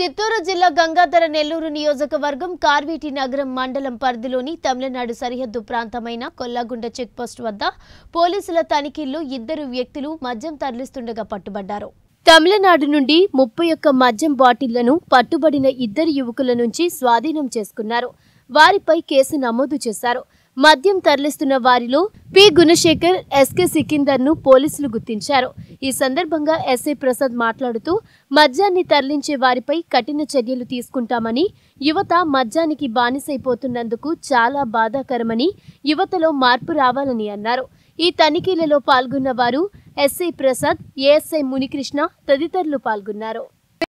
చిత్తూరు జిల్లా గంగాధర నెల్లూరు నియోజకవర్గం కార్వీటి నగరం మండలం పరిధిలోని తమిళనాడు సరిహద్దు ప్రాంతమైన కొల్లాగుండ చెక్పోస్ట్ వద్ద పోలీసుల తనిఖీల్లో ఇద్దరు వ్యక్తులు మద్యం తరలిస్తుండగా పట్టుబడ్డారు తమిళనాడు నుండి ముప్పై ఒక్క మద్యం బాటిళ్లను పట్టుబడిన ఇద్దరు యువకుల నుంచి స్వాధీనం చేసుకున్నారు వారిపై కేసు నమోదు చేశారు మద్యం తరలిస్తున్న వారిలో పి గుణశేఖర్ ఎస్కే సికిందర్ ను పోలీసులు గుర్తించారు ఈ సందర్భంగా ఎస్ఐ ప్రసాద్ మాట్లాడుతూ మద్యాన్ని తరలించే వారిపై కఠిన చర్యలు తీసుకుంటామని యువత మద్యానికి బానిసైపోతున్నందుకు చాలా బాధాకరమని యువతలో మార్పు రావాలని అన్నారు ఈ తనిఖీలలో పాల్గొన్న వారు ఎస్ఐ ప్రసాద్ ఏఎస్ఐ మునికృష్ణ తదితరులు పాల్గొన్నారు